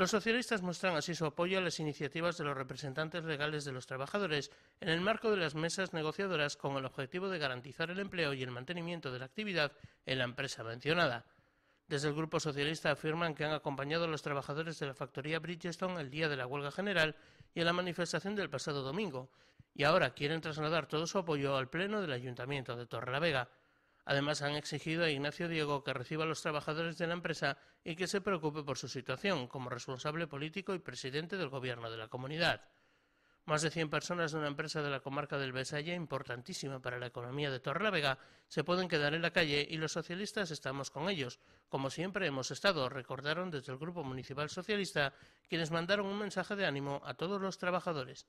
Los socialistas muestran así su apoyo a las iniciativas de los representantes legales de los trabajadores en el marco de las mesas negociadoras con el objetivo de garantizar el empleo y el mantenimiento de la actividad en la empresa mencionada. Desde el Grupo Socialista afirman que han acompañado a los trabajadores de la factoría Bridgestone el día de la huelga general y a la manifestación del pasado domingo, y ahora quieren trasladar todo su apoyo al Pleno del Ayuntamiento de Torrelavega. Además, han exigido a Ignacio Diego que reciba a los trabajadores de la empresa y que se preocupe por su situación como responsable político y presidente del gobierno de la comunidad. Más de 100 personas de una empresa de la comarca del Besaya, importantísima para la economía de Torrelavega, se pueden quedar en la calle y los socialistas estamos con ellos. Como siempre hemos estado, recordaron desde el Grupo Municipal Socialista, quienes mandaron un mensaje de ánimo a todos los trabajadores.